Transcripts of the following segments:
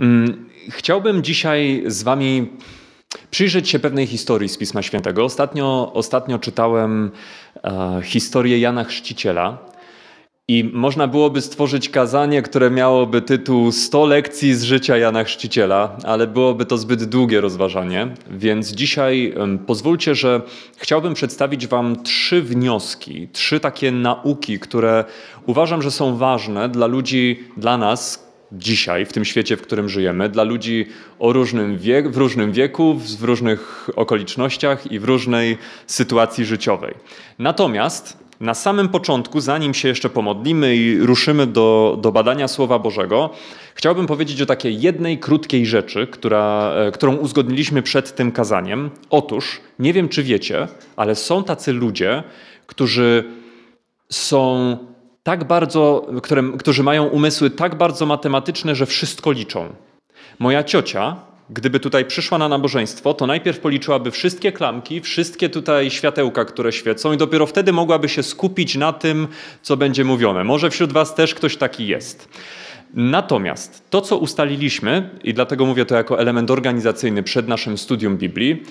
Mm, chciałbym dzisiaj z Wami przyjrzeć się pewnej historii z Pisma Świętego. Ostatnio, ostatnio czytałem e, historię Jana Chrzciciela. I można byłoby stworzyć kazanie, które miałoby tytuł 100 lekcji z życia Jana Chrzciciela, ale byłoby to zbyt długie rozważanie, więc dzisiaj pozwólcie, że chciałbym przedstawić Wam trzy wnioski, trzy takie nauki, które uważam, że są ważne dla ludzi, dla nas, dzisiaj, w tym świecie, w którym żyjemy, dla ludzi o różnym wiek, w różnym wieku, w różnych okolicznościach i w różnej sytuacji życiowej. Natomiast na samym początku, zanim się jeszcze pomodlimy i ruszymy do, do badania Słowa Bożego, chciałbym powiedzieć o takiej jednej krótkiej rzeczy, która, e, którą uzgodniliśmy przed tym kazaniem. Otóż, nie wiem czy wiecie, ale są tacy ludzie, którzy są tak bardzo, które, którzy mają umysły tak bardzo matematyczne, że wszystko liczą. Moja ciocia, gdyby tutaj przyszła na nabożeństwo, to najpierw policzyłaby wszystkie klamki, wszystkie tutaj światełka, które świecą, i dopiero wtedy mogłaby się skupić na tym, co będzie mówione. Może wśród Was też ktoś taki jest. Natomiast to, co ustaliliśmy, i dlatego mówię to jako element organizacyjny przed naszym studium Biblii,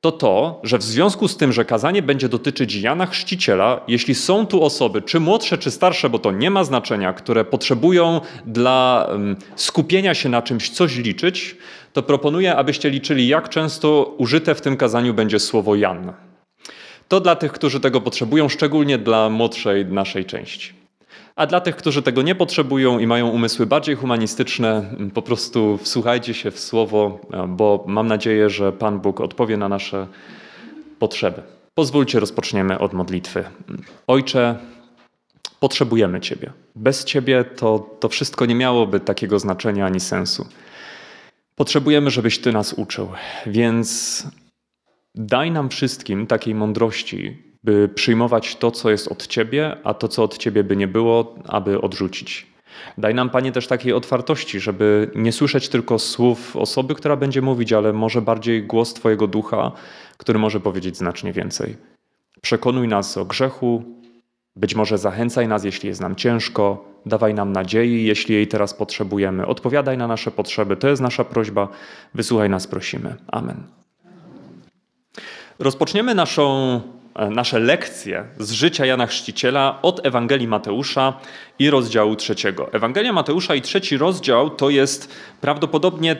to to, że w związku z tym, że kazanie będzie dotyczyć Jana Chrzciciela, jeśli są tu osoby, czy młodsze, czy starsze, bo to nie ma znaczenia, które potrzebują dla mm, skupienia się na czymś coś liczyć, to proponuję, abyście liczyli, jak często użyte w tym kazaniu będzie słowo Jan. To dla tych, którzy tego potrzebują, szczególnie dla młodszej naszej części. A dla tych, którzy tego nie potrzebują i mają umysły bardziej humanistyczne, mm, po prostu wsłuchajcie się w słowo, e, bo mam nadzieję, że Pan Bóg odpowie na nasze potrzeby. Pozwólcie, rozpoczniemy od modlitwy. Ojcze, potrzebujemy Ciebie. Bez Ciebie to, to wszystko nie miałoby takiego znaczenia ani sensu. Potrzebujemy, żebyś Ty nas uczył, więc daj nam wszystkim takiej mądrości, by przyjmować to, co jest od Ciebie, a to, co od Ciebie by nie było, aby odrzucić. Daj nam, Panie, też takiej otwartości, żeby nie słyszeć tylko słów osoby, która będzie mówić, ale może bardziej głos Twojego ducha, który może powiedzieć znacznie więcej. Przekonuj nas o grzechu, być może zachęcaj nas, jeśli jest nam ciężko, dawaj nam nadziei, jeśli jej teraz potrzebujemy. Odpowiadaj na nasze potrzeby, to jest nasza prośba. Wysłuchaj nas, prosimy. Amen. Rozpoczniemy naszą E, nasze lekcje z życia Jana Chrzciciela od Ewangelii Mateusza i rozdziału trzeciego. Ewangelia Mateusza i trzeci rozdział to jest prawdopodobnie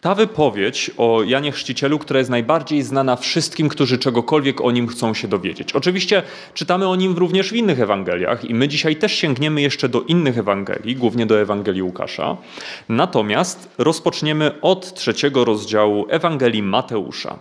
ta wypowiedź o Janie Chrzcicielu, która jest najbardziej znana wszystkim, którzy czegokolwiek o nim chcą się dowiedzieć. Oczywiście czytamy o nim również w innych Ewangeliach i my dzisiaj też sięgniemy jeszcze do innych Ewangelii, głównie do Ewangelii Łukasza. Natomiast rozpoczniemy od trzeciego rozdziału Ewangelii Mateusza.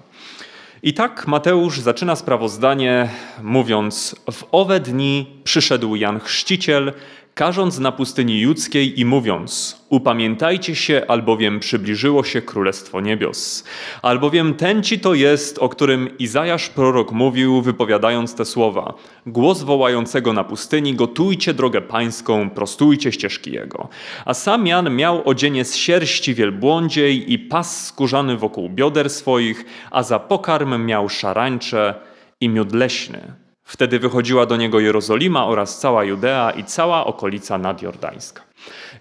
I tak Mateusz zaczyna sprawozdanie mówiąc: W owe dni przyszedł Jan Chrzciciel, każąc na pustyni judzkiej i mówiąc: Upamiętajcie się, albowiem przybliżyło się królestwo niebios. Albowiem ten ci to jest, o którym Izajasz prorok mówił, wypowiadając te słowa: Głos wołającego na pustyni: Gotujcie drogę pańską, prostujcie ścieżki jego. A sam Jan miał odzienie z sierści wielbłądziej i pas skórzany wokół bioder swoich, a za pokarm miał szarańcze i miód leśny. Wtedy wychodziła do niego Jerozolima oraz cała Judea i cała okolica nadjordańska.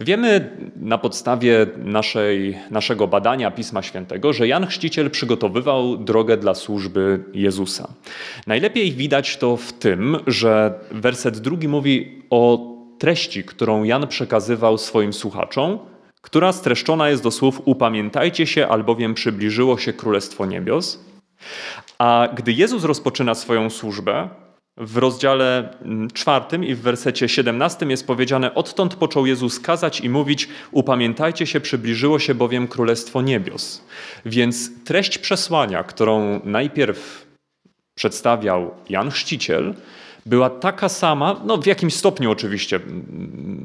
Wiemy na podstawie naszej, naszego badania Pisma Świętego, że Jan Chrzciciel przygotowywał drogę dla służby Jezusa. Najlepiej widać to w tym, że werset drugi mówi o treści, którą Jan przekazywał swoim słuchaczom, która streszczona jest do słów: Upamiętajcie się, albowiem przybliżyło się Królestwo Niebios. A gdy Jezus rozpoczyna swoją służbę, w rozdziale mm, czwartym i w wersecie 17 jest powiedziane: Odtąd począł Jezus kazać i mówić: Upamiętajcie się, przybliżyło się bowiem Królestwo Niebios. Więc treść przesłania, którą najpierw przedstawiał Jan Chrzciciel, była taka sama, no w jakimś stopniu oczywiście,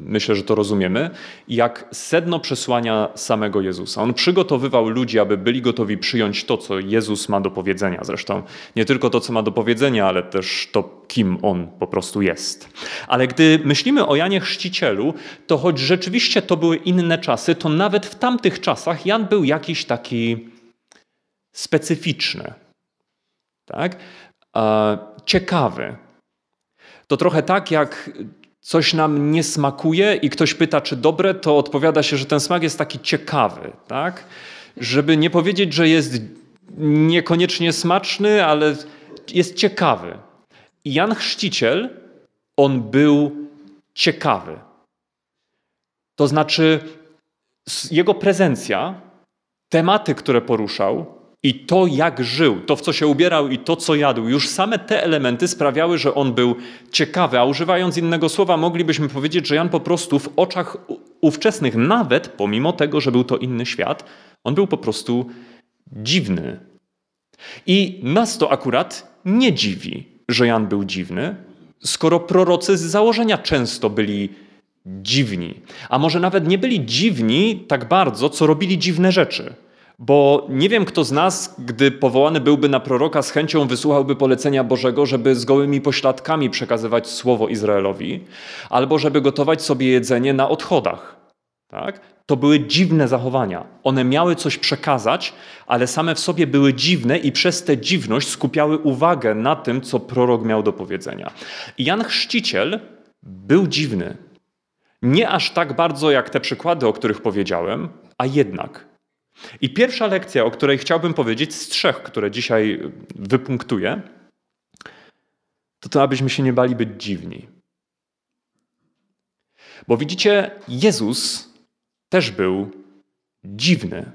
myślę, że to rozumiemy, jak sedno przesłania samego Jezusa. On przygotowywał ludzi, aby byli gotowi przyjąć to, co Jezus ma do powiedzenia. Zresztą nie tylko to, co ma do powiedzenia, ale też to, kim on po prostu jest. Ale gdy myślimy o Janie Chrzcicielu, to choć rzeczywiście to były inne czasy, to nawet w tamtych czasach Jan był jakiś taki specyficzny. Tak? ciekawy. To trochę tak, jak coś nam nie smakuje i ktoś pyta, czy dobre, to odpowiada się, że ten smak jest taki ciekawy, tak? Żeby nie powiedzieć, że jest niekoniecznie smaczny, ale jest ciekawy. I Jan Chrzciciel, on był ciekawy. To znaczy, jego prezencja, tematy, które poruszał, i to, jak żył, to, w co się ubierał i to, co jadł, już same te elementy sprawiały, że on był ciekawy. A używając innego słowa, moglibyśmy powiedzieć, że Jan po prostu w oczach ówczesnych, nawet pomimo tego, że był to inny świat, on był po prostu dziwny. I nas to akurat nie dziwi, że Jan był dziwny, skoro prorocy z założenia często byli dziwni. A może nawet nie byli dziwni tak bardzo, co robili dziwne rzeczy. Bo nie wiem, kto z nas, gdy powołany byłby na proroka, z chęcią wysłuchałby polecenia Bożego, żeby z gołymi pośladkami przekazywać słowo Izraelowi, albo żeby gotować sobie jedzenie na odchodach. Tak? To były dziwne zachowania. One miały coś przekazać, ale same w sobie były dziwne i przez tę dziwność skupiały uwagę na tym, co prorok miał do powiedzenia. I Jan Chrzciciel był dziwny. Nie aż tak bardzo jak te przykłady, o których powiedziałem, a jednak. I pierwsza lekcja, o której chciałbym powiedzieć, z trzech, które dzisiaj wypunktuję, to to, abyśmy się nie bali być dziwni. Bo widzicie, Jezus też był dziwny.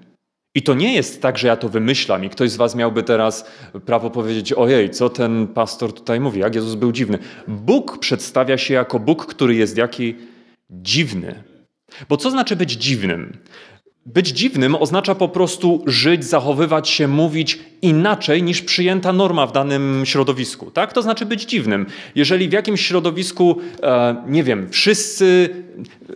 I to nie jest tak, że ja to wymyślam i ktoś z Was miałby teraz prawo powiedzieć: Ojej, co ten pastor tutaj mówi? Jak Jezus był dziwny. Bóg przedstawia się jako Bóg, który jest jaki dziwny. Bo co znaczy być dziwnym? Być dziwnym oznacza po prostu żyć, zachowywać się, mówić inaczej niż przyjęta norma w danym środowisku. Tak? To znaczy być dziwnym. Jeżeli w jakimś środowisku, e, nie wiem, wszyscy. E,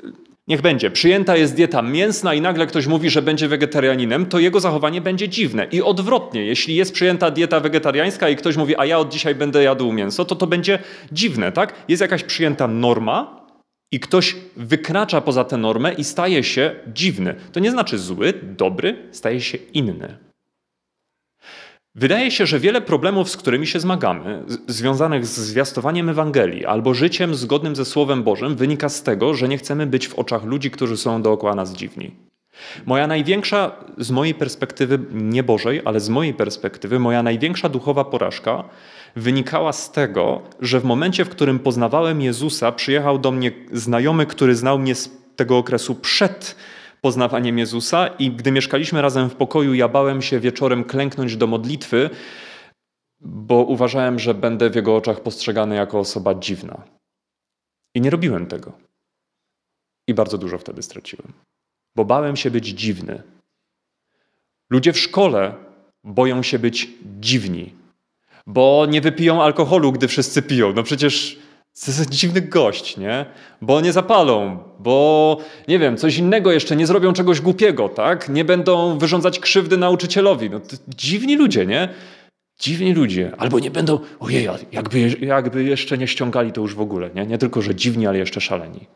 niech będzie, przyjęta jest dieta mięsna i nagle ktoś mówi, że będzie wegetarianinem, to jego zachowanie będzie dziwne. I odwrotnie, jeśli jest przyjęta dieta wegetariańska i ktoś mówi, a ja od dzisiaj będę jadł mięso, to to będzie dziwne, tak? Jest jakaś przyjęta norma, i ktoś wykracza poza tę normę i staje się dziwny. To nie znaczy zły, dobry, staje się inny. Wydaje się, że wiele problemów, z którymi się zmagamy, związanych z zwiastowaniem Ewangelii albo życiem zgodnym ze Słowem Bożym, wynika z tego, że nie chcemy być w oczach ludzi, którzy są dookoła nas dziwni. Moja największa, z mojej perspektywy, nie Bożej, ale z mojej perspektywy, moja największa duchowa porażka wynikała z tego, że w momencie, w którym poznawałem Jezusa, przyjechał do mnie znajomy, który znał mnie z tego okresu przed poznawaniem Jezusa, i gdy mieszkaliśmy razem w pokoju, ja bałem się wieczorem klęknąć do modlitwy, bo uważałem, że będę w jego oczach postrzegany jako osoba dziwna. I nie robiłem tego. I bardzo dużo wtedy straciłem, bo bałem się być dziwny. Ludzie w szkole boją się być dziwni bo nie wypiją alkoholu, gdy wszyscy piją. No przecież to jest dziwny gość, nie? Bo nie zapalą, bo nie wiem, coś innego jeszcze, nie zrobią czegoś głupiego, tak? Nie będą wyrządzać krzywdy nauczycielowi. No, dziwni ludzie, nie? Dziwni ludzie. Albo nie będą, ojej, jakby, jakby jeszcze nie ściągali, to już w ogóle, nie? Nie tylko, że dziwni, ale jeszcze szaleni.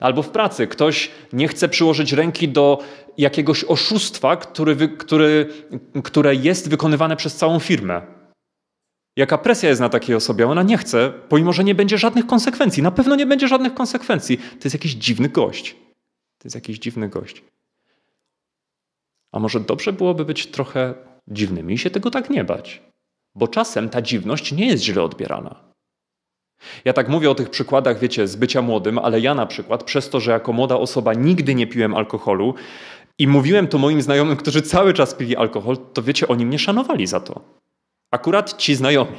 Albo w pracy ktoś nie chce przyłożyć ręki do jakiegoś oszustwa, który, który, które jest wykonywane przez całą firmę jaka presja jest na takiej osobie. Ona nie chce, pomimo że nie będzie żadnych konsekwencji. Na pewno nie będzie żadnych konsekwencji. To jest jakiś dziwny gość. To jest jakiś dziwny gość. A może dobrze byłoby być trochę dziwnymi i się tego tak nie bać? Bo czasem ta dziwność nie jest źle odbierana. Ja tak mówię o tych przykładach, wiecie, z bycia młodym, ale ja na przykład, przez to, że jako młoda osoba nigdy nie piłem alkoholu i mówiłem to moim znajomym, którzy cały czas pili alkohol, to wiecie, oni mnie szanowali za to. Akurat ci znajomi.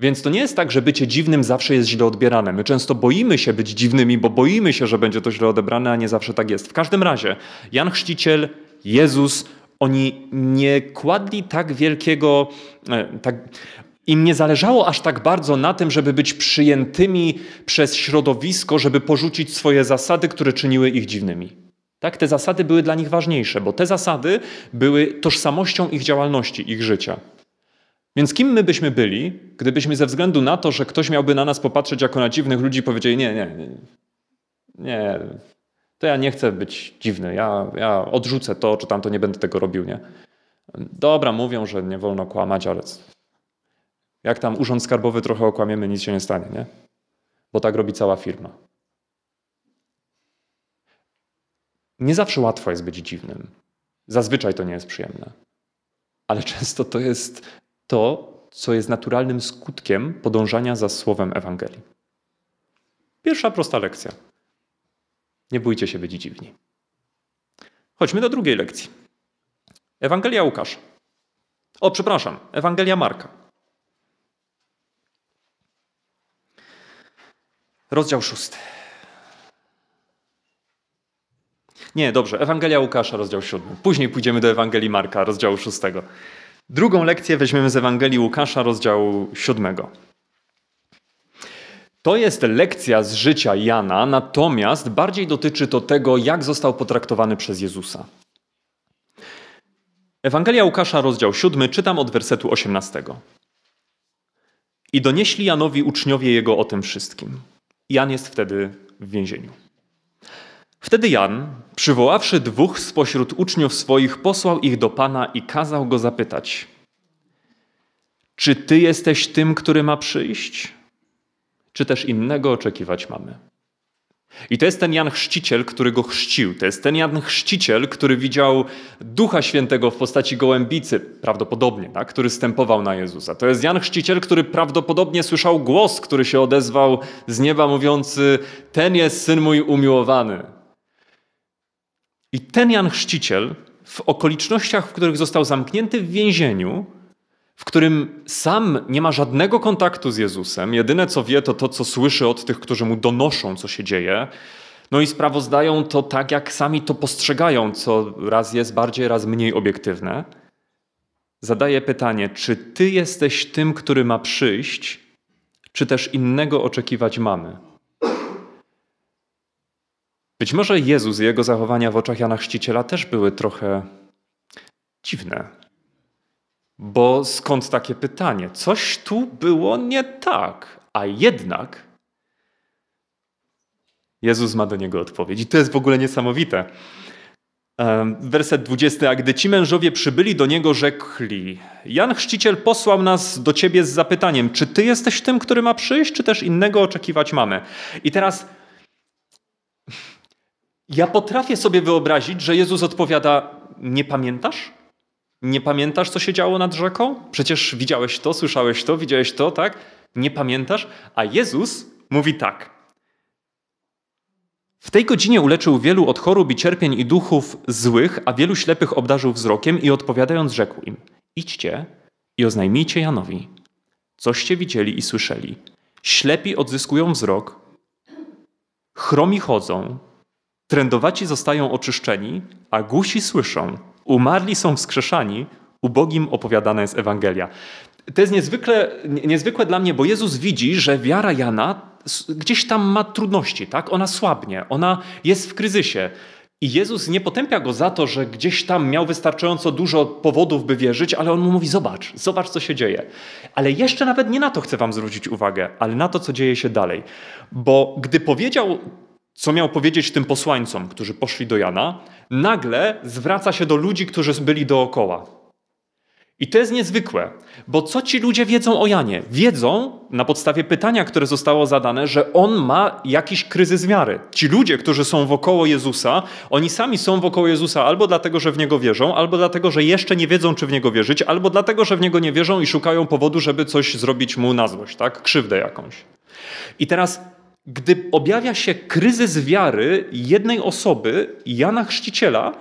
Więc to nie jest tak, że bycie dziwnym zawsze jest źle odbierane. My często boimy się być dziwnymi, bo boimy się, że będzie to źle odebrane, a nie zawsze tak jest. W każdym razie, Jan Chrzciciel, Jezus, oni nie kładli tak wielkiego, e, tak, im nie zależało aż tak bardzo na tym, żeby być przyjętymi przez środowisko, żeby porzucić swoje zasady, które czyniły ich dziwnymi. Tak, te zasady były dla nich ważniejsze, bo te zasady były tożsamością ich działalności, ich życia. Więc kim my byśmy byli, gdybyśmy ze względu na to, że ktoś miałby na nas popatrzeć jako na dziwnych ludzi, powiedzieli: Nie, nie, nie, nie to ja nie chcę być dziwny, ja, ja odrzucę to czy tamto, nie będę tego robił, nie? Dobra, mówią, że nie wolno kłamać, ale jak tam urząd skarbowy trochę okłamiemy, nic się nie stanie, nie? Bo tak robi cała firma. Nie zawsze łatwo jest być dziwnym. Zazwyczaj to nie jest przyjemne. Ale często to jest to, co jest naturalnym skutkiem podążania za słowem Ewangelii. Pierwsza prosta lekcja. Nie bójcie się być dziwni. Chodźmy do drugiej lekcji. Ewangelia Łukasza. O, przepraszam, Ewangelia Marka. Rozdział szósty. Nie, dobrze, Ewangelia Łukasza, rozdział siódmy. Później pójdziemy do Ewangelii Marka, rozdziału szóstego. Drugą lekcję weźmiemy z Ewangelii Łukasza, rozdziału 7. To jest lekcja z życia Jana, natomiast bardziej dotyczy to tego, jak został potraktowany przez Jezusa. Ewangelia Łukasza, rozdział 7, czytam od wersetu 18. I donieśli Janowi uczniowie jego o tym wszystkim. Jan jest wtedy w więzieniu. Wtedy Jan, przywoławszy dwóch spośród uczniów swoich, posłał ich do Pana i kazał go zapytać: Czy ty jesteś tym, który ma przyjść? Czy też innego oczekiwać mamy? I to jest ten Jan Chrzciciel, który go chrzcił. To jest ten Jan Chrzciciel, który widział Ducha Świętego w postaci gołębicy, prawdopodobnie, tak? który stępował na Jezusa. To jest Jan Chrzciciel, który prawdopodobnie słyszał głos, który się odezwał z nieba, mówiący: Ten jest syn mój umiłowany, i ten Jan Chrzciciel, w okolicznościach, w których został zamknięty w więzieniu, w którym sam nie ma żadnego kontaktu z Jezusem, jedyne co wie to to, co słyszy od tych, którzy mu donoszą, co się dzieje, no i sprawozdają to tak, jak sami to postrzegają, co raz jest bardziej, raz mniej obiektywne. Zadaje pytanie, czy ty jesteś tym, który ma przyjść, czy też innego oczekiwać mamy? Być może Jezus i jego zachowania w oczach Jana Chrzciciela też były trochę dziwne. Bo skąd takie pytanie? Coś tu było nie tak, a jednak Jezus ma do niego odpowiedź. I to jest w ogóle niesamowite. Werset 20. A gdy ci mężowie przybyli do niego, rzekli: Jan Chrzciciel posłał nas do ciebie z zapytaniem: Czy ty jesteś tym, który ma przyjść, czy też innego oczekiwać mamy? I teraz ja potrafię sobie wyobrazić, że Jezus odpowiada: Nie pamiętasz? Nie pamiętasz, co się działo nad rzeką? Przecież widziałeś to, słyszałeś to, widziałeś to, tak? Nie pamiętasz? A Jezus mówi tak. W tej godzinie uleczył wielu od chorób i cierpień i duchów złych, a wielu ślepych obdarzył wzrokiem i odpowiadając rzekł im: Idźcie i oznajmijcie Janowi, coście widzieli i słyszeli. Ślepi odzyskują wzrok, chromi chodzą, Trędowaci zostają oczyszczeni, a gusi słyszą. Umarli są wskrzeszani, ubogim opowiadana jest Ewangelia. To jest niezwykle, niezwykłe dla mnie, bo Jezus widzi, że wiara Jana gdzieś tam ma trudności, tak? Ona słabnie, ona jest w kryzysie. I Jezus nie potępia go za to, że gdzieś tam miał wystarczająco dużo powodów, by wierzyć, ale on mu mówi: Zobacz, zobacz, co się dzieje. Ale jeszcze nawet nie na to chcę Wam zwrócić uwagę, ale na to, co dzieje się dalej. Bo gdy powiedział co miał powiedzieć tym posłańcom, którzy poszli do Jana, nagle zwraca się do ludzi, którzy byli dookoła. I to jest niezwykłe, bo co ci ludzie wiedzą o Janie? Wiedzą na podstawie pytania, które zostało zadane, że on ma jakiś kryzys wiary. Ci ludzie, którzy są wokoło Jezusa, oni sami są wokoło Jezusa albo dlatego, że w niego wierzą, albo dlatego, że jeszcze nie wiedzą, czy w niego wierzyć, albo dlatego, że w niego nie wierzą i szukają powodu, żeby coś zrobić mu na złość, tak? Krzywdę jakąś. I teraz gdy objawia się kryzys wiary jednej osoby, Jana Chrzciciela,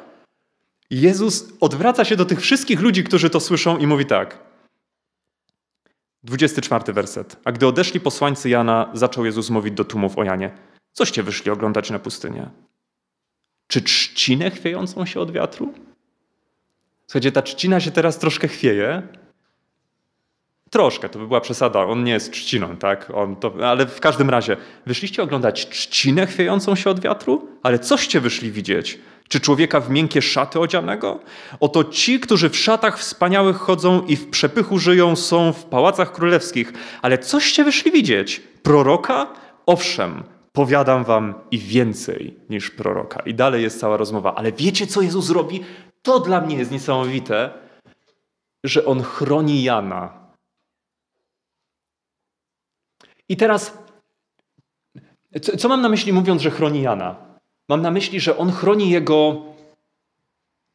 Jezus odwraca się do tych wszystkich ludzi, którzy to słyszą i mówi tak. 24 werset. A gdy odeszli posłańcy Jana, zaczął Jezus mówić do tłumów o Janie. Coście wyszli oglądać na pustynię? Czy trzcinę chwiejącą się od wiatru? Słuchajcie, ta trzcina się teraz troszkę chwieje, troszkę, to by była przesada, on nie jest trzciną, tak? On to, ale w każdym razie, wyszliście oglądać trzcinę chwiejącą się od wiatru? Ale coście wyszli widzieć? Czy człowieka w miękkie szaty odzianego? Oto ci, którzy w szatach wspaniałych chodzą i w przepychu żyją, są w pałacach królewskich. Ale coście wyszli widzieć? Proroka? Owszem, powiadam wam i więcej niż proroka. I dalej jest cała rozmowa. Ale wiecie, co Jezus robi? To dla mnie jest niesamowite, że on chroni Jana i teraz, co, co mam na myśli mówiąc, że chroni Jana? Mam na myśli, że on chroni jego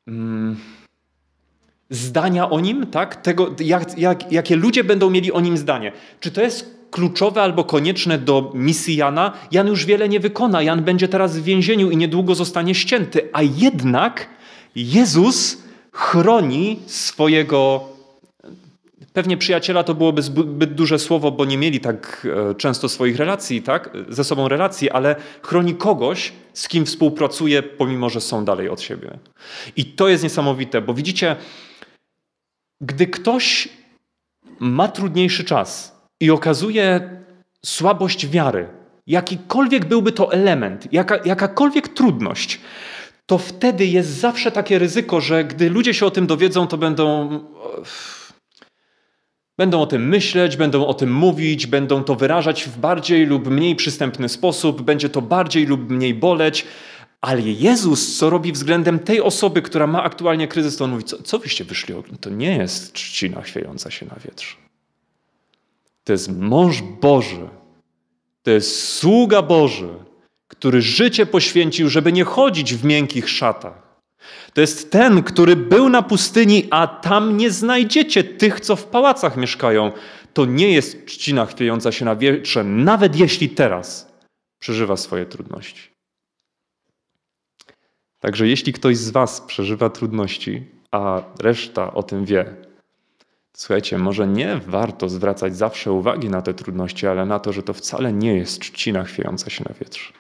mm, zdania o nim, tak? Tego, jak, jak, jakie ludzie będą mieli o nim zdanie. Czy to jest kluczowe albo konieczne do misji Jana? Jan już wiele nie wykona. Jan będzie teraz w więzieniu i niedługo zostanie ścięty. A jednak Jezus chroni swojego Pewnie przyjaciela to byłoby zbyt duże słowo, bo nie mieli tak e, często swoich relacji, tak? ze sobą relacji, ale chroni kogoś, z kim współpracuje, pomimo że są dalej od siebie. I to jest niesamowite, bo widzicie, gdy ktoś ma trudniejszy czas i okazuje słabość wiary, jakikolwiek byłby to element, jaka, jakakolwiek trudność, to wtedy jest zawsze takie ryzyko, że gdy ludzie się o tym dowiedzą, to będą e, Będą o tym myśleć, będą o tym mówić, będą to wyrażać w bardziej lub mniej przystępny sposób, będzie to bardziej lub mniej boleć. Ale Jezus, co robi względem tej osoby, która ma aktualnie kryzys, to on mówi, co, co wyście wyszli? To nie jest trzcina chwiejąca się na wietrze. To jest mąż Boży. To jest sługa Boży, który życie poświęcił, żeby nie chodzić w miękkich szatach, to jest ten, który był na pustyni, a tam nie znajdziecie tych, co w pałacach mieszkają. To nie jest trzcina chwiejąca się na wietrze, nawet jeśli teraz przeżywa swoje trudności. Także jeśli ktoś z Was przeżywa trudności, a reszta o tym wie, słuchajcie, może nie warto zwracać zawsze uwagi na te trudności, ale na to, że to wcale nie jest trzcina chwiejąca się na wietrze.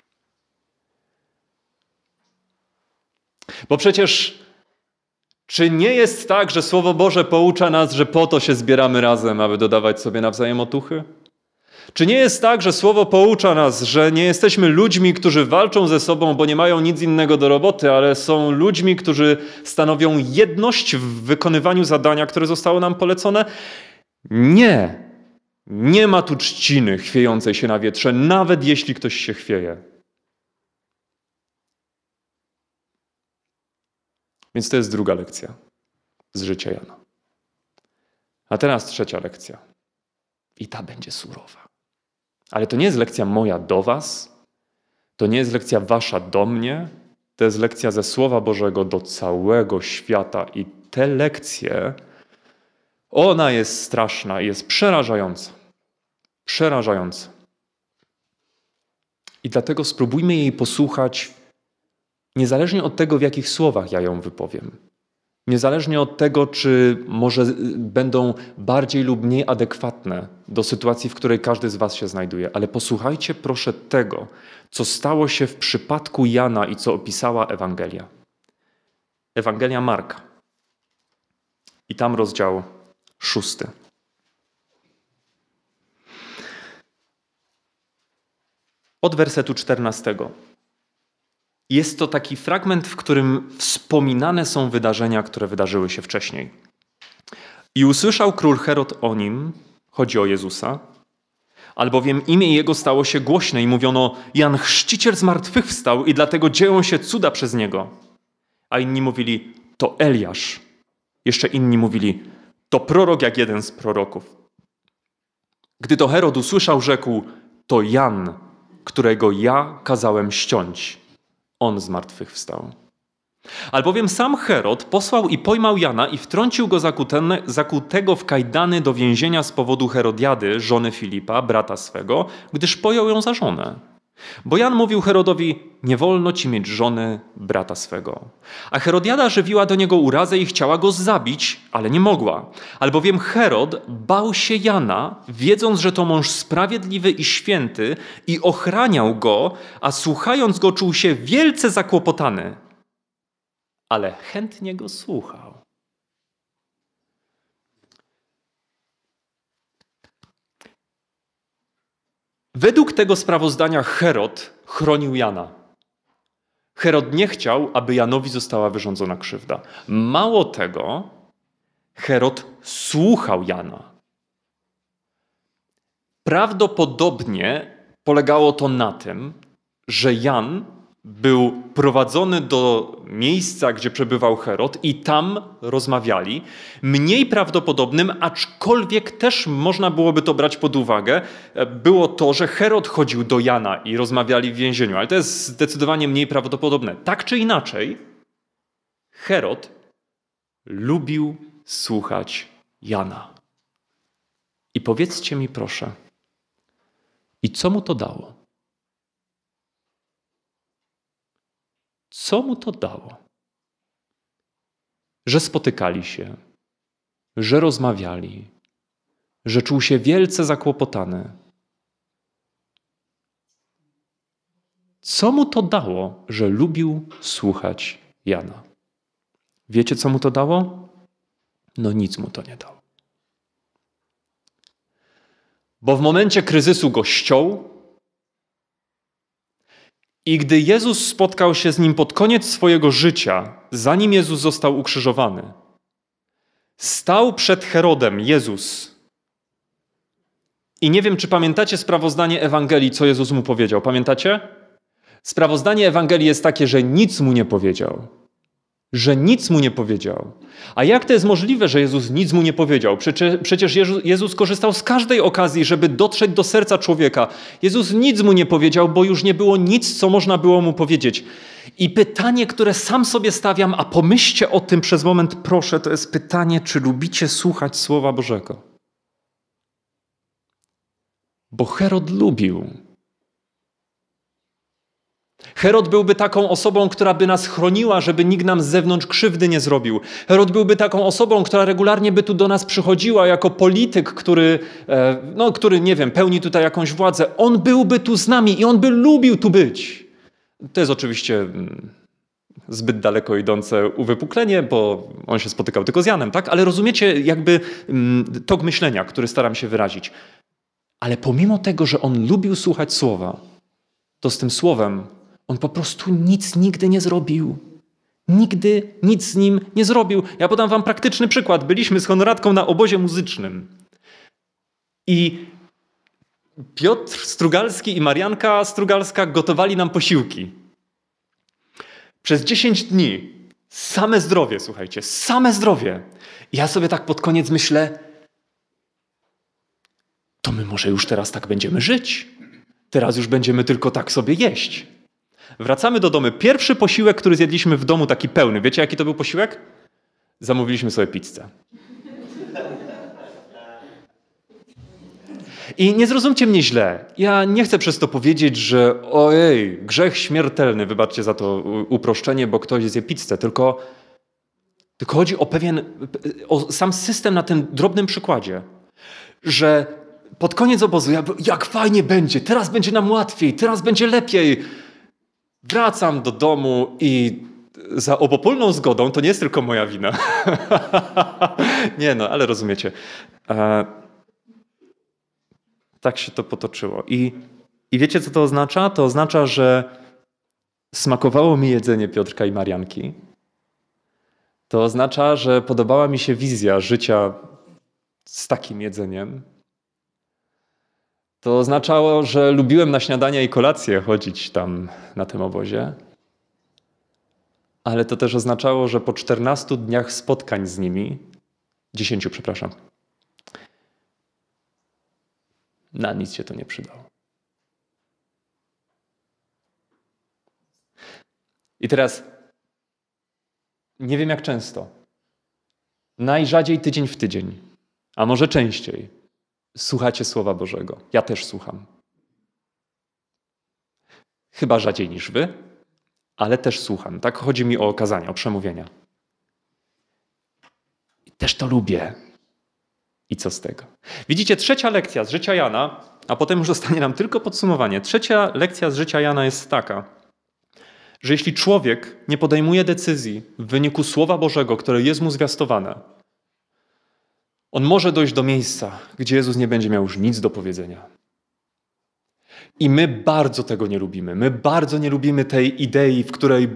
Bo przecież czy nie jest tak, że Słowo Boże poucza nas, że po to się zbieramy razem, aby dodawać sobie nawzajem otuchy? Czy nie jest tak, że Słowo poucza nas, że nie jesteśmy ludźmi, którzy walczą ze sobą, bo nie mają nic innego do roboty, ale są ludźmi, którzy stanowią jedność w wykonywaniu zadania, które zostało nam polecone? Nie. Nie ma tu trzciny chwiejącej się na wietrze, nawet jeśli ktoś się chwieje. Więc to jest druga lekcja z życia Jana. A teraz trzecia lekcja. I ta będzie surowa. Ale to nie jest lekcja moja do Was, to nie jest lekcja Wasza do mnie, to jest lekcja ze Słowa Bożego do całego świata. I te lekcje, ona jest straszna i jest przerażająca. Przerażająca. I dlatego spróbujmy jej posłuchać niezależnie od tego, w jakich słowach ja ją wypowiem, niezależnie od tego, czy może będą bardziej lub mniej adekwatne do sytuacji, w której każdy z Was się znajduje, ale posłuchajcie proszę tego, co stało się w przypadku Jana i co opisała Ewangelia. Ewangelia Marka. I tam rozdział szósty. Od wersetu czternastego. Jest to taki fragment, w którym wspominane są wydarzenia, które wydarzyły się wcześniej. I usłyszał król Herod o nim, chodzi o Jezusa, albowiem imię jego stało się głośne i mówiono: Jan chrzciciel zmartwychwstał i dlatego dzieją się cuda przez niego. A inni mówili: To Eliasz. Jeszcze inni mówili: To prorok jak jeden z proroków. Gdy to Herod usłyszał, rzekł: To Jan, którego ja kazałem ściąć on zmartwychwstał. Albowiem sam Herod posłał i pojmał Jana i wtrącił go zakutego w kajdany do więzienia z powodu Herodiady, żony Filipa, brata swego, gdyż pojął ją za żonę. Bo Jan mówił Herodowi: Nie wolno ci mieć żony brata swego. A Herodiada żywiła do niego urazę i chciała go zabić, ale nie mogła. Albowiem Herod bał się Jana, wiedząc, że to mąż sprawiedliwy i święty, i ochraniał go, a słuchając go czuł się wielce zakłopotany. Ale chętnie go słuchał. Według tego sprawozdania Herod chronił Jana. Herod nie chciał, aby Janowi została wyrządzona krzywda. Mało tego, Herod słuchał Jana. Prawdopodobnie polegało to na tym, że Jan był prowadzony do miejsca, gdzie przebywał Herod, i tam rozmawiali. Mniej prawdopodobnym, aczkolwiek też można byłoby to brać pod uwagę, e, było to, że Herod chodził do Jana i rozmawiali w więzieniu, ale to jest zdecydowanie mniej prawdopodobne. Tak czy inaczej, Herod lubił słuchać Jana. I powiedzcie mi, proszę, i co mu to dało? Co mu to dało? Że spotykali się, że rozmawiali, że czuł się wielce zakłopotany. Co mu to dało, że lubił słuchać Jana? Wiecie, co mu to dało? No nic mu to nie dało. Bo w momencie kryzysu go ściął, i gdy Jezus spotkał się z nim pod koniec swojego życia, zanim Jezus został ukrzyżowany, stał przed Herodem Jezus. I nie wiem, czy pamiętacie sprawozdanie Ewangelii, co Jezus mu powiedział. Pamiętacie? Sprawozdanie Ewangelii jest takie, że nic mu nie powiedział że nic mu nie powiedział. A jak to jest możliwe, że Jezus nic mu nie powiedział? Przecież Jezus korzystał z każdej okazji, żeby dotrzeć do serca człowieka. Jezus nic mu nie powiedział, bo już nie było nic, co można było mu powiedzieć. I pytanie, które sam sobie stawiam, a pomyślcie o tym przez moment, proszę, to jest pytanie, czy lubicie słuchać Słowa Bożego? Bo Herod lubił. Herod byłby taką osobą, która by nas chroniła, żeby nikt nam z zewnątrz krzywdy nie zrobił. Herod byłby taką osobą, która regularnie by tu do nas przychodziła jako polityk, który, e, no, który nie wiem, pełni tutaj jakąś władzę. On byłby tu z nami i on by lubił tu być. To jest oczywiście mm, zbyt daleko idące uwypuklenie, bo on się spotykał tylko z Janem, tak? Ale rozumiecie jakby mm, tok myślenia, który staram się wyrazić. Ale pomimo tego, że on lubił słuchać słowa, to z tym słowem on po prostu nic nigdy nie zrobił. Nigdy nic z nim nie zrobił. Ja podam wam praktyczny przykład. Byliśmy z Honoratką na obozie muzycznym. I Piotr Strugalski i Marianka Strugalska gotowali nam posiłki. Przez 10 dni. Same zdrowie, słuchajcie, same zdrowie. I ja sobie tak pod koniec myślę, to my może już teraz tak będziemy żyć. Teraz już będziemy tylko tak sobie jeść. Wracamy do domu. Pierwszy posiłek, który zjedliśmy w domu, taki pełny. Wiecie, jaki to był posiłek? Zamówiliśmy sobie pizzę. I nie zrozumcie mnie źle. Ja nie chcę przez to powiedzieć, że ojej, grzech śmiertelny, wybaczcie za to uproszczenie, bo ktoś zje pizzę, tylko, tylko chodzi o pewien, o sam system na tym drobnym przykładzie, że pod koniec obozu, jak fajnie będzie, teraz będzie nam łatwiej, teraz będzie lepiej wracam do domu i za obopólną zgodą to nie jest tylko moja wina. nie no, ale rozumiecie. E, tak się to potoczyło. I, I wiecie, co to oznacza? To oznacza, że smakowało mi jedzenie Piotrka i Marianki. To oznacza, że podobała mi się wizja życia z takim jedzeniem to oznaczało, że lubiłem na śniadania i kolacje chodzić tam na tym obozie. Ale to też oznaczało, że po 14 dniach spotkań z nimi, 10, przepraszam, na nic się to nie przydało. I teraz nie wiem jak często. Najrzadziej tydzień w tydzień, a może częściej Słuchacie Słowa Bożego. Ja też słucham. Chyba rzadziej niż wy, ale też słucham. Tak chodzi mi o okazania, o przemówienia. I też to lubię. I co z tego? Widzicie, trzecia lekcja z życia Jana, a potem już zostanie nam tylko podsumowanie. Trzecia lekcja z życia Jana jest taka, że jeśli człowiek nie podejmuje decyzji w wyniku Słowa Bożego, które jest mu zwiastowane, on może dojść do miejsca, gdzie Jezus nie będzie miał już nic do powiedzenia. I my bardzo tego nie lubimy. My bardzo nie lubimy tej idei, w której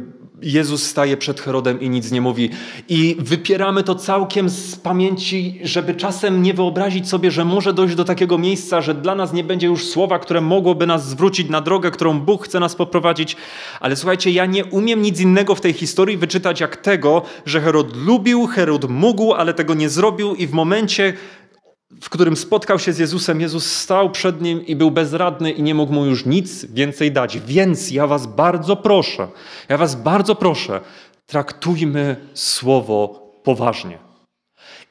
Jezus staje przed Herodem i nic nie mówi. I wypieramy to całkiem z pamięci, żeby czasem nie wyobrazić sobie, że może dojść do takiego miejsca, że dla nas nie będzie już słowa, które mogłoby nas zwrócić na drogę, którą Bóg chce nas poprowadzić. Ale słuchajcie, ja nie umiem nic innego w tej historii wyczytać jak tego, że Herod lubił, Herod mógł, ale tego nie zrobił i w momencie, w którym spotkał się z Jezusem, Jezus stał przed nim i był bezradny i nie mógł mu już nic więcej dać. Więc ja was bardzo proszę, ja was bardzo proszę, traktujmy słowo poważnie.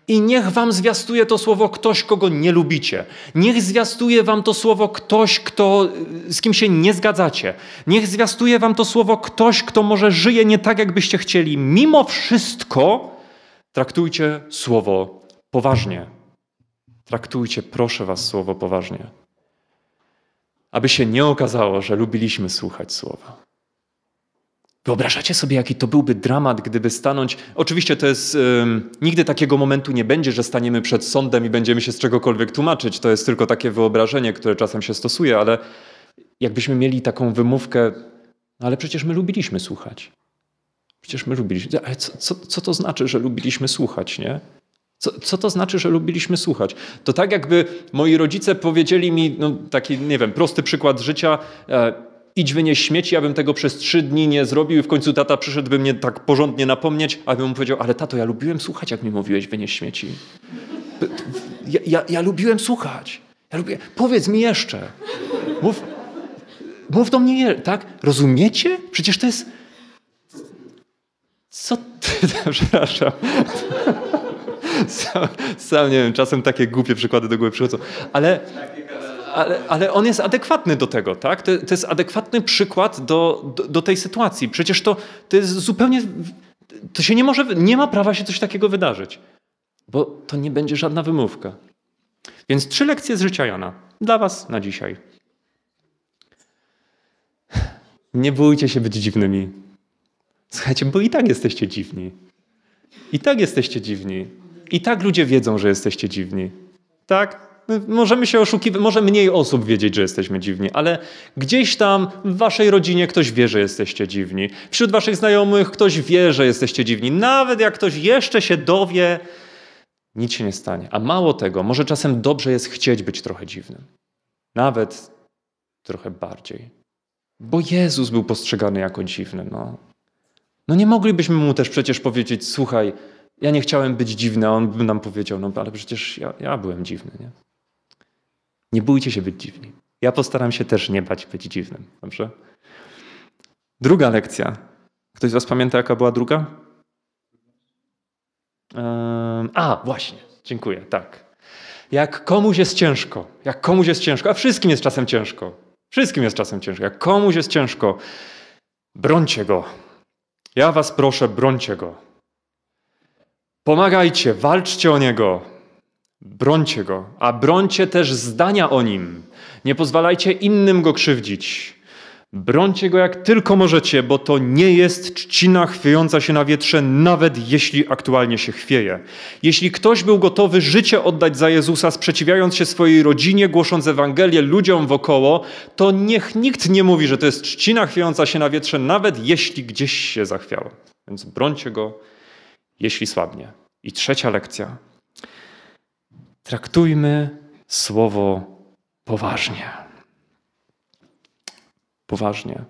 I niech wam zwiastuje to słowo ktoś, kogo nie lubicie. Niech zwiastuje wam to słowo ktoś, kto, z kim się nie zgadzacie. Niech zwiastuje wam to słowo ktoś, kto może żyje nie tak, jakbyście chcieli. Mimo wszystko traktujcie słowo poważnie. Traktujcie, proszę Was, słowo poważnie. Aby się nie okazało, że lubiliśmy słuchać słowa. Wyobrażacie sobie, jaki to byłby dramat, gdyby stanąć. Oczywiście to jest. Yy, nigdy takiego momentu nie będzie, że staniemy przed sądem i będziemy się z czegokolwiek tłumaczyć. To jest tylko takie wyobrażenie, które czasem się stosuje, ale jakbyśmy mieli taką wymówkę, no ale przecież my lubiliśmy słuchać. Przecież my lubiliśmy. Ale co, co, co to znaczy, że lubiliśmy słuchać, nie? Co, co, to znaczy, że lubiliśmy słuchać? To tak jakby moi rodzice powiedzieli mi, no taki, nie wiem, prosty przykład życia, e, idź wynieść śmieci, ja bym tego przez trzy dni nie zrobił i w końcu tata przyszedłby mnie tak porządnie napomnieć, abym mu powiedział, ale tato, ja lubiłem słuchać, jak mi mówiłeś wynieść śmieci. Ja, ja, ja lubiłem słuchać. Ja lubię, powiedz mi jeszcze. Mów, mów do mnie, tak? Rozumiecie? Przecież to jest... Co ty... Przepraszam sam, sam, nie wiem, czasem takie głupie przykłady do głowy przychodzą. Ale, ale, ale on jest adekwatny do tego, tak? To, to jest adekwatny przykład do, do, do, tej sytuacji. Przecież to, to jest zupełnie. To się nie może, nie ma prawa się coś takiego wydarzyć, bo to nie będzie żadna wymówka. Więc trzy lekcje z życia Jana dla Was na dzisiaj. Nie bójcie się być dziwnymi. Słuchajcie, bo i tak jesteście dziwni. I tak jesteście dziwni i tak ludzie wiedzą, że jesteście dziwni. Tak? Możemy się oszukiwać, może mniej osób wiedzieć, że jesteśmy dziwni, ale gdzieś tam w waszej rodzinie ktoś wie, że jesteście dziwni. Wśród waszych znajomych ktoś wie, że jesteście dziwni. Nawet jak ktoś jeszcze się dowie, nic się nie stanie. A mało tego, może czasem dobrze jest chcieć być trochę dziwnym. Nawet trochę bardziej. Bo Jezus był postrzegany jako dziwny. No, no nie moglibyśmy mu też przecież powiedzieć: Słuchaj, ja nie chciałem być dziwny, a on by nam powiedział, no ale przecież ja, ja byłem dziwny. Nie? nie bójcie się być dziwni. Ja postaram się też nie bać być dziwnym, dobrze? Druga lekcja. Ktoś z was pamięta, jaka była druga? Um, a, właśnie. Dziękuję, tak. Jak komuś jest ciężko, jak komuś jest ciężko, a wszystkim jest czasem ciężko. Wszystkim jest czasem ciężko. Jak komuś jest ciężko, brońcie go. Ja was proszę, brońcie go. Pomagajcie, walczcie o niego, brońcie go, a brońcie też zdania o nim. Nie pozwalajcie innym go krzywdzić. Brońcie go jak tylko możecie, bo to nie jest trzcina chwiejąca się na wietrze, nawet jeśli aktualnie się chwieje. Jeśli ktoś był gotowy życie oddać za Jezusa, sprzeciwiając się swojej rodzinie, głosząc Ewangelię ludziom wokoło, to niech nikt nie mówi, że to jest trzcina chwiejąca się na wietrze, nawet jeśli gdzieś się zachwiało. Więc brońcie go jeśli słabnie. I trzecia lekcja. Traktujmy słowo poważnie. Poważnie.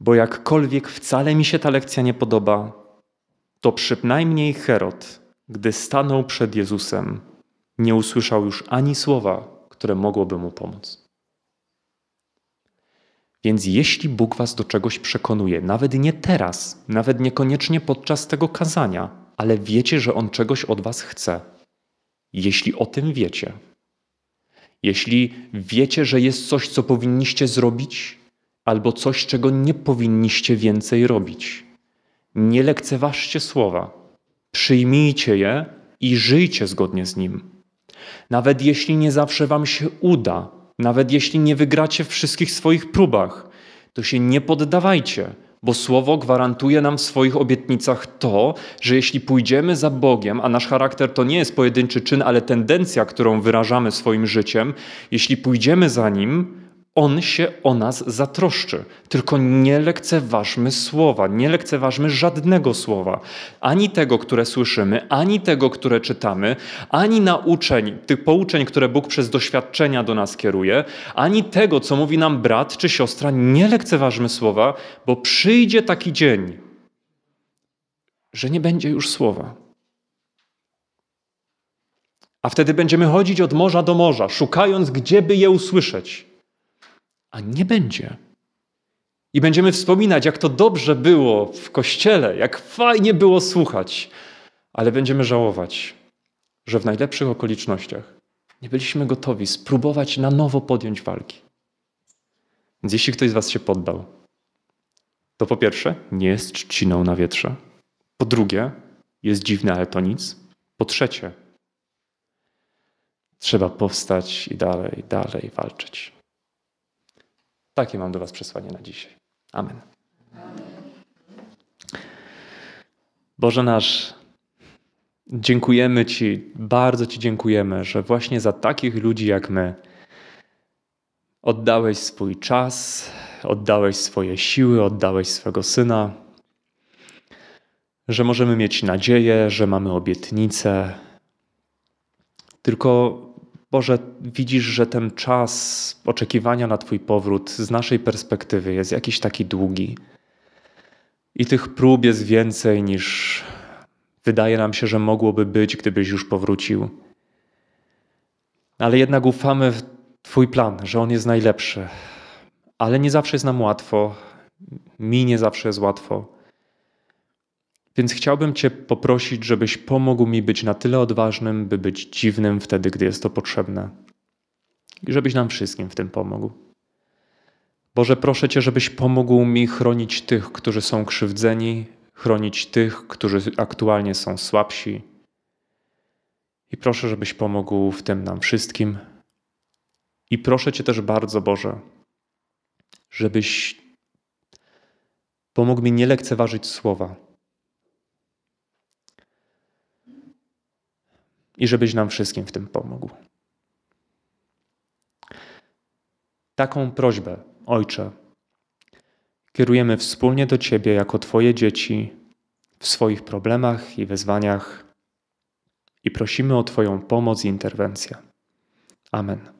Bo jakkolwiek wcale mi się ta lekcja nie podoba, to przynajmniej Herod, gdy stanął przed Jezusem, nie usłyszał już ani słowa, które mogłoby mu pomóc. Więc jeśli Bóg was do czegoś przekonuje, nawet nie teraz, nawet niekoniecznie podczas tego kazania, ale wiecie, że On czegoś od was chce, jeśli o tym wiecie, jeśli wiecie, że jest coś, co powinniście zrobić, albo coś, czego nie powinniście więcej robić, nie lekceważcie słowa, przyjmijcie je i żyjcie zgodnie z nim. Nawet jeśli nie zawsze wam się uda, nawet jeśli nie wygracie w wszystkich swoich próbach, to się nie poddawajcie, bo Słowo gwarantuje nam w swoich obietnicach to, że jeśli pójdziemy za Bogiem, a nasz charakter to nie jest pojedynczy czyn, ale tendencja, którą wyrażamy swoim życiem, jeśli pójdziemy za Nim, on się o nas zatroszczy. Tylko nie lekceważmy słowa, nie lekceważmy żadnego słowa. Ani tego, które słyszymy, ani tego, które czytamy, ani nauczeń, tych pouczeń, które Bóg przez doświadczenia do nas kieruje, ani tego, co mówi nam brat czy siostra. Nie lekceważmy słowa, bo przyjdzie taki dzień, że nie będzie już słowa. A wtedy będziemy chodzić od morza do morza, szukając, gdzie by je usłyszeć a nie będzie. I będziemy wspominać, jak to dobrze było w kościele, jak fajnie było słuchać, ale będziemy żałować, że w najlepszych okolicznościach nie byliśmy gotowi spróbować na nowo podjąć walki. Więc jeśli ktoś z Was się poddał, to po pierwsze, nie jest trzciną na wietrze. Po drugie, jest dziwne, ale to nic. Po trzecie, trzeba powstać i dalej, dalej walczyć. Takie mam do Was przesłanie na dzisiaj. Amen. Boże nasz, dziękujemy Ci, bardzo Ci dziękujemy, że właśnie za takich ludzi jak my oddałeś swój czas, oddałeś swoje siły, oddałeś swego syna, że możemy mieć nadzieję, że mamy obietnicę. Tylko Boże, widzisz, że ten czas oczekiwania na Twój powrót z naszej perspektywy jest jakiś taki długi. I tych prób jest więcej niż wydaje nam się, że mogłoby być, gdybyś już powrócił. Ale jednak ufamy w Twój plan, że on jest najlepszy. Ale nie zawsze jest nam łatwo. Mi nie zawsze jest łatwo. Więc chciałbym Cię poprosić, żebyś pomógł mi być na tyle odważnym, by być dziwnym wtedy, gdy jest to potrzebne. I żebyś nam wszystkim w tym pomógł. Boże, proszę Cię, żebyś pomógł mi chronić tych, którzy są krzywdzeni, chronić tych, którzy aktualnie są słabsi. I proszę, żebyś pomógł w tym nam wszystkim. I proszę Cię też bardzo, Boże, żebyś pomógł mi nie lekceważyć słowa i żebyś nam wszystkim w tym pomógł. Taką prośbę, Ojcze, kierujemy wspólnie do Ciebie jako Twoje dzieci w swoich problemach i wyzwaniach i prosimy o Twoją pomoc i interwencję. Amen.